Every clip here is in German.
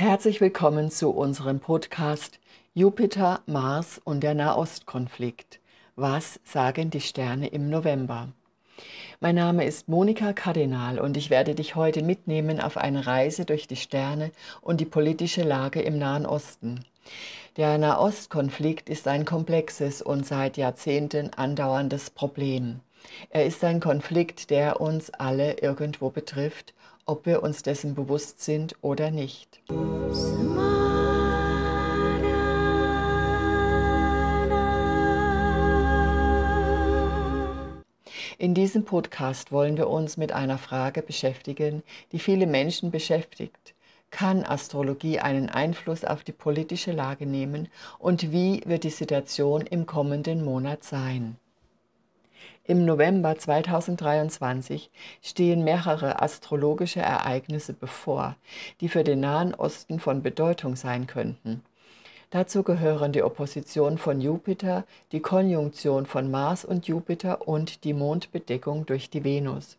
Herzlich willkommen zu unserem Podcast Jupiter, Mars und der Nahostkonflikt. Was sagen die Sterne im November? Mein Name ist Monika Kardinal und ich werde dich heute mitnehmen auf eine Reise durch die Sterne und die politische Lage im Nahen Osten. Der Nahostkonflikt ist ein komplexes und seit Jahrzehnten andauerndes Problem. Er ist ein Konflikt, der uns alle irgendwo betrifft ob wir uns dessen bewusst sind oder nicht. In diesem Podcast wollen wir uns mit einer Frage beschäftigen, die viele Menschen beschäftigt. Kann Astrologie einen Einfluss auf die politische Lage nehmen und wie wird die Situation im kommenden Monat sein? Im November 2023 stehen mehrere astrologische Ereignisse bevor, die für den Nahen Osten von Bedeutung sein könnten. Dazu gehören die Opposition von Jupiter, die Konjunktion von Mars und Jupiter und die Mondbedeckung durch die Venus.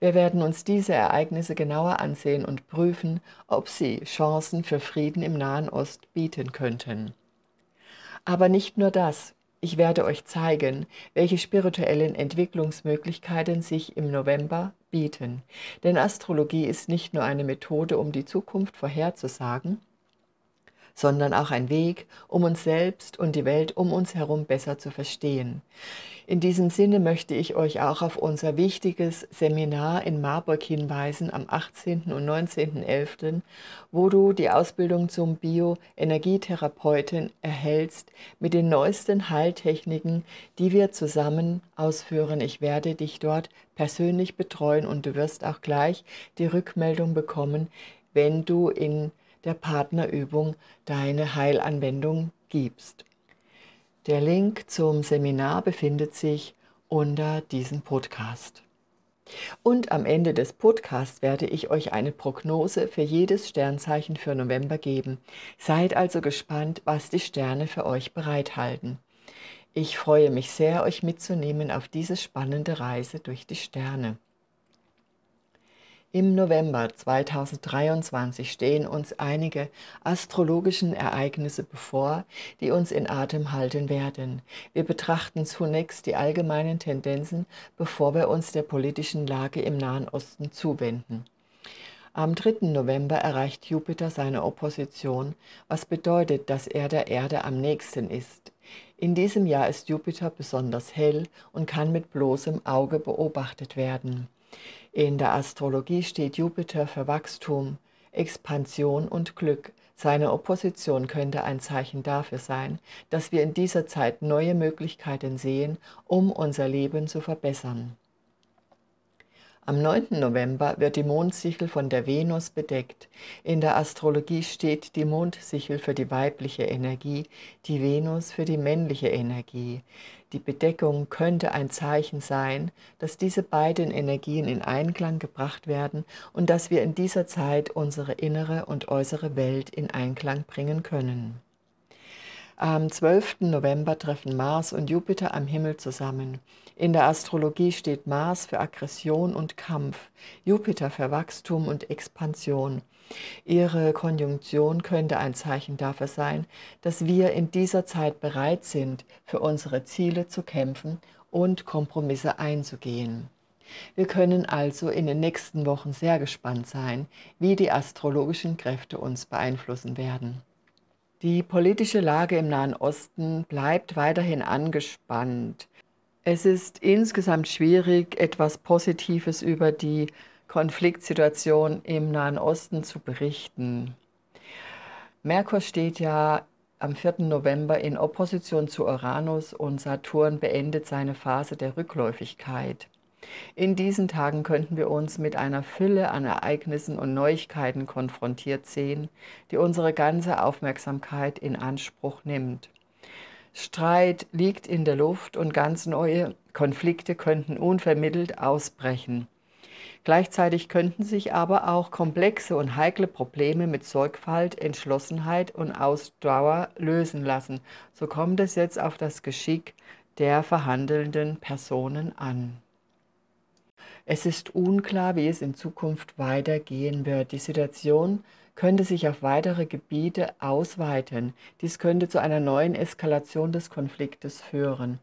Wir werden uns diese Ereignisse genauer ansehen und prüfen, ob sie Chancen für Frieden im Nahen Ost bieten könnten. Aber nicht nur das. Ich werde euch zeigen, welche spirituellen Entwicklungsmöglichkeiten sich im November bieten. Denn Astrologie ist nicht nur eine Methode, um die Zukunft vorherzusagen, sondern auch ein Weg, um uns selbst und die Welt um uns herum besser zu verstehen. In diesem Sinne möchte ich euch auch auf unser wichtiges Seminar in Marburg hinweisen am 18. und 19.11., wo du die Ausbildung zum Bioenergietherapeuten erhältst mit den neuesten Heiltechniken, die wir zusammen ausführen. Ich werde dich dort persönlich betreuen und du wirst auch gleich die Rückmeldung bekommen, wenn du in der Partnerübung deine Heilanwendung gibst. Der Link zum Seminar befindet sich unter diesem Podcast. Und am Ende des Podcasts werde ich euch eine Prognose für jedes Sternzeichen für November geben. Seid also gespannt, was die Sterne für euch bereithalten. Ich freue mich sehr, euch mitzunehmen auf diese spannende Reise durch die Sterne. Im November 2023 stehen uns einige astrologischen Ereignisse bevor, die uns in Atem halten werden. Wir betrachten zunächst die allgemeinen Tendenzen, bevor wir uns der politischen Lage im Nahen Osten zuwenden. Am 3. November erreicht Jupiter seine Opposition, was bedeutet, dass er der Erde am nächsten ist. In diesem Jahr ist Jupiter besonders hell und kann mit bloßem Auge beobachtet werden. In der Astrologie steht Jupiter für Wachstum, Expansion und Glück. Seine Opposition könnte ein Zeichen dafür sein, dass wir in dieser Zeit neue Möglichkeiten sehen, um unser Leben zu verbessern. Am 9. November wird die Mondsichel von der Venus bedeckt. In der Astrologie steht die Mondsichel für die weibliche Energie, die Venus für die männliche Energie. Die Bedeckung könnte ein Zeichen sein, dass diese beiden Energien in Einklang gebracht werden und dass wir in dieser Zeit unsere innere und äußere Welt in Einklang bringen können. Am 12. November treffen Mars und Jupiter am Himmel zusammen. In der Astrologie steht Mars für Aggression und Kampf, Jupiter für Wachstum und Expansion. Ihre Konjunktion könnte ein Zeichen dafür sein, dass wir in dieser Zeit bereit sind, für unsere Ziele zu kämpfen und Kompromisse einzugehen. Wir können also in den nächsten Wochen sehr gespannt sein, wie die astrologischen Kräfte uns beeinflussen werden. Die politische Lage im Nahen Osten bleibt weiterhin angespannt. Es ist insgesamt schwierig, etwas Positives über die Konfliktsituation im Nahen Osten zu berichten. Merkur steht ja am 4. November in Opposition zu Uranus und Saturn beendet seine Phase der Rückläufigkeit. In diesen Tagen könnten wir uns mit einer Fülle an Ereignissen und Neuigkeiten konfrontiert sehen, die unsere ganze Aufmerksamkeit in Anspruch nimmt. Streit liegt in der Luft und ganz neue Konflikte könnten unvermittelt ausbrechen. Gleichzeitig könnten sich aber auch komplexe und heikle Probleme mit Sorgfalt, Entschlossenheit und Ausdauer lösen lassen. So kommt es jetzt auf das Geschick der verhandelnden Personen an. Es ist unklar, wie es in Zukunft weitergehen wird. Die Situation könnte sich auf weitere Gebiete ausweiten. Dies könnte zu einer neuen Eskalation des Konfliktes führen.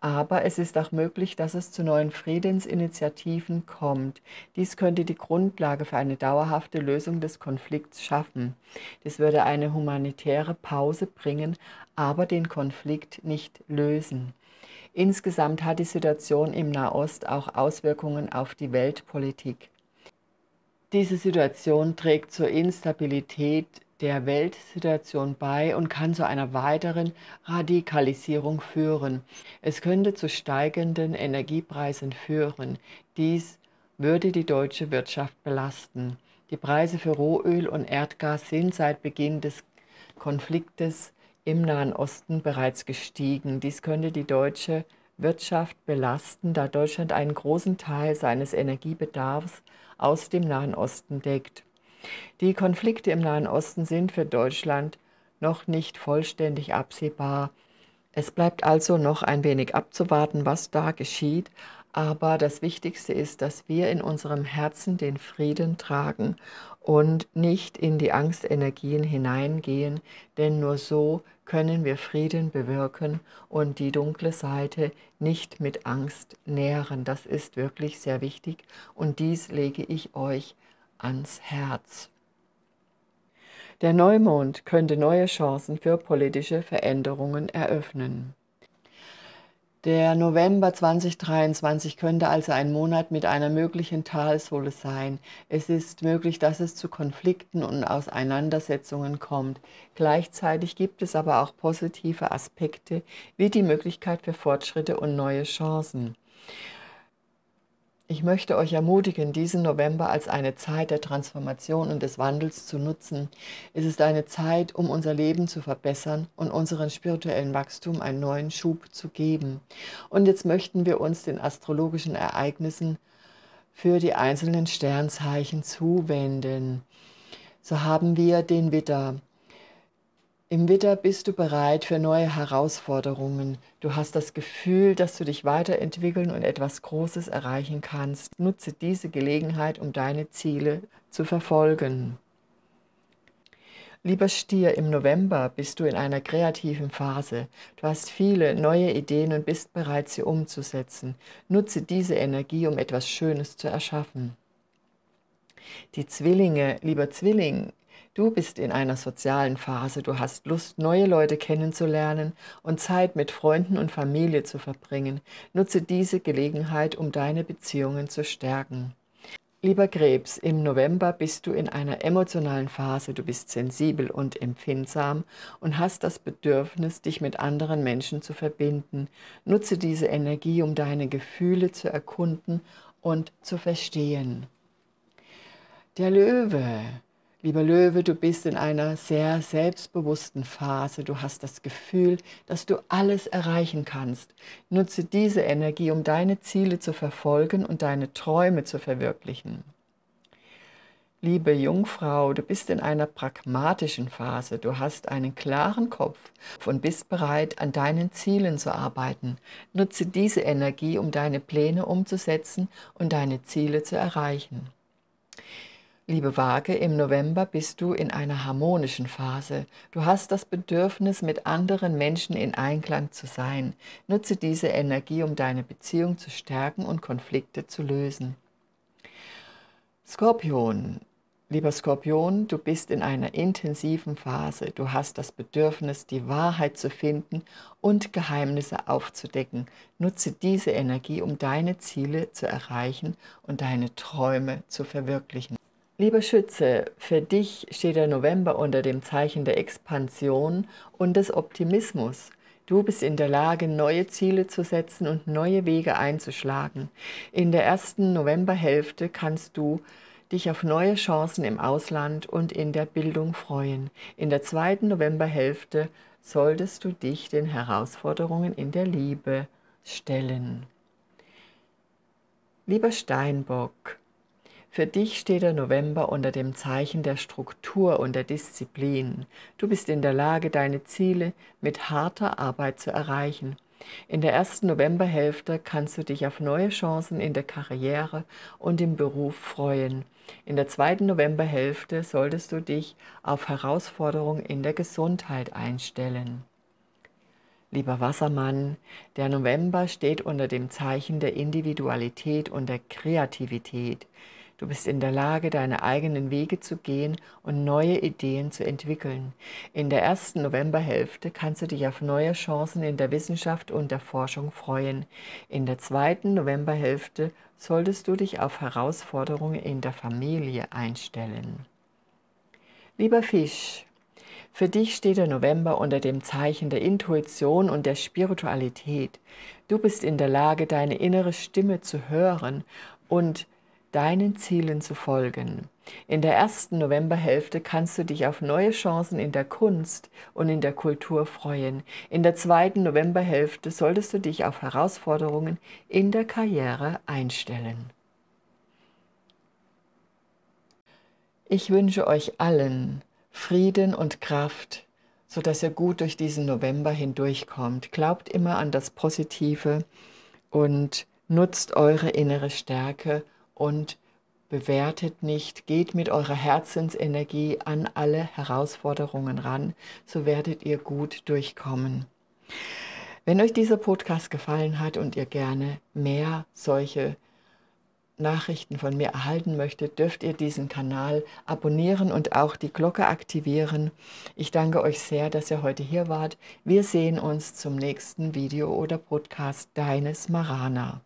Aber es ist auch möglich, dass es zu neuen Friedensinitiativen kommt. Dies könnte die Grundlage für eine dauerhafte Lösung des Konflikts schaffen. Dies würde eine humanitäre Pause bringen, aber den Konflikt nicht lösen. Insgesamt hat die Situation im Nahost auch Auswirkungen auf die Weltpolitik. Diese Situation trägt zur Instabilität der Weltsituation bei und kann zu einer weiteren Radikalisierung führen. Es könnte zu steigenden Energiepreisen führen. Dies würde die deutsche Wirtschaft belasten. Die Preise für Rohöl und Erdgas sind seit Beginn des Konfliktes im Nahen Osten bereits gestiegen. Dies könnte die deutsche Wirtschaft belasten, da Deutschland einen großen Teil seines Energiebedarfs aus dem Nahen Osten deckt. Die Konflikte im Nahen Osten sind für Deutschland noch nicht vollständig absehbar. Es bleibt also noch ein wenig abzuwarten, was da geschieht, aber das Wichtigste ist, dass wir in unserem Herzen den Frieden tragen und nicht in die Angstenergien hineingehen, denn nur so können wir Frieden bewirken und die dunkle Seite nicht mit Angst nähren. Das ist wirklich sehr wichtig und dies lege ich euch ans Herz. Der Neumond könnte neue Chancen für politische Veränderungen eröffnen. Der November 2023 könnte also ein Monat mit einer möglichen Talsohle sein. Es ist möglich, dass es zu Konflikten und Auseinandersetzungen kommt. Gleichzeitig gibt es aber auch positive Aspekte, wie die Möglichkeit für Fortschritte und neue Chancen. Ich möchte euch ermutigen, diesen November als eine Zeit der Transformation und des Wandels zu nutzen. Es ist eine Zeit, um unser Leben zu verbessern und unseren spirituellen Wachstum einen neuen Schub zu geben. Und jetzt möchten wir uns den astrologischen Ereignissen für die einzelnen Sternzeichen zuwenden. So haben wir den Witter. Im Witter bist du bereit für neue Herausforderungen. Du hast das Gefühl, dass du dich weiterentwickeln und etwas Großes erreichen kannst. Nutze diese Gelegenheit, um deine Ziele zu verfolgen. Lieber Stier, im November bist du in einer kreativen Phase. Du hast viele neue Ideen und bist bereit, sie umzusetzen. Nutze diese Energie, um etwas Schönes zu erschaffen. Die Zwillinge, lieber Zwilling, Du bist in einer sozialen Phase, du hast Lust, neue Leute kennenzulernen und Zeit mit Freunden und Familie zu verbringen. Nutze diese Gelegenheit, um deine Beziehungen zu stärken. Lieber Krebs, im November bist du in einer emotionalen Phase, du bist sensibel und empfindsam und hast das Bedürfnis, dich mit anderen Menschen zu verbinden. Nutze diese Energie, um deine Gefühle zu erkunden und zu verstehen. Der Löwe, Lieber Löwe, du bist in einer sehr selbstbewussten Phase. Du hast das Gefühl, dass du alles erreichen kannst. Nutze diese Energie, um deine Ziele zu verfolgen und deine Träume zu verwirklichen. Liebe Jungfrau, du bist in einer pragmatischen Phase. Du hast einen klaren Kopf und bist bereit, an deinen Zielen zu arbeiten. Nutze diese Energie, um deine Pläne umzusetzen und deine Ziele zu erreichen. Liebe Waage, im November bist du in einer harmonischen Phase. Du hast das Bedürfnis, mit anderen Menschen in Einklang zu sein. Nutze diese Energie, um deine Beziehung zu stärken und Konflikte zu lösen. Skorpion, Lieber Skorpion, du bist in einer intensiven Phase. Du hast das Bedürfnis, die Wahrheit zu finden und Geheimnisse aufzudecken. Nutze diese Energie, um deine Ziele zu erreichen und deine Träume zu verwirklichen. Lieber Schütze, für dich steht der November unter dem Zeichen der Expansion und des Optimismus. Du bist in der Lage, neue Ziele zu setzen und neue Wege einzuschlagen. In der ersten Novemberhälfte kannst du dich auf neue Chancen im Ausland und in der Bildung freuen. In der zweiten Novemberhälfte solltest du dich den Herausforderungen in der Liebe stellen. Lieber Steinbock, für dich steht der November unter dem Zeichen der Struktur und der Disziplin. Du bist in der Lage, deine Ziele mit harter Arbeit zu erreichen. In der ersten Novemberhälfte kannst du dich auf neue Chancen in der Karriere und im Beruf freuen. In der zweiten Novemberhälfte solltest du dich auf Herausforderungen in der Gesundheit einstellen. Lieber Wassermann, der November steht unter dem Zeichen der Individualität und der Kreativität. Du bist in der Lage, deine eigenen Wege zu gehen und neue Ideen zu entwickeln. In der ersten Novemberhälfte kannst du dich auf neue Chancen in der Wissenschaft und der Forschung freuen. In der zweiten Novemberhälfte solltest du dich auf Herausforderungen in der Familie einstellen. Lieber Fisch, für dich steht der November unter dem Zeichen der Intuition und der Spiritualität. Du bist in der Lage, deine innere Stimme zu hören und deinen Zielen zu folgen. In der ersten Novemberhälfte kannst du dich auf neue Chancen in der Kunst und in der Kultur freuen. In der zweiten Novemberhälfte solltest du dich auf Herausforderungen in der Karriere einstellen. Ich wünsche euch allen Frieden und Kraft, sodass ihr gut durch diesen November hindurchkommt. Glaubt immer an das Positive und nutzt eure innere Stärke und bewertet nicht, geht mit eurer Herzensenergie an alle Herausforderungen ran, so werdet ihr gut durchkommen. Wenn euch dieser Podcast gefallen hat und ihr gerne mehr solche Nachrichten von mir erhalten möchtet, dürft ihr diesen Kanal abonnieren und auch die Glocke aktivieren. Ich danke euch sehr, dass ihr heute hier wart. Wir sehen uns zum nächsten Video oder Podcast deines Marana.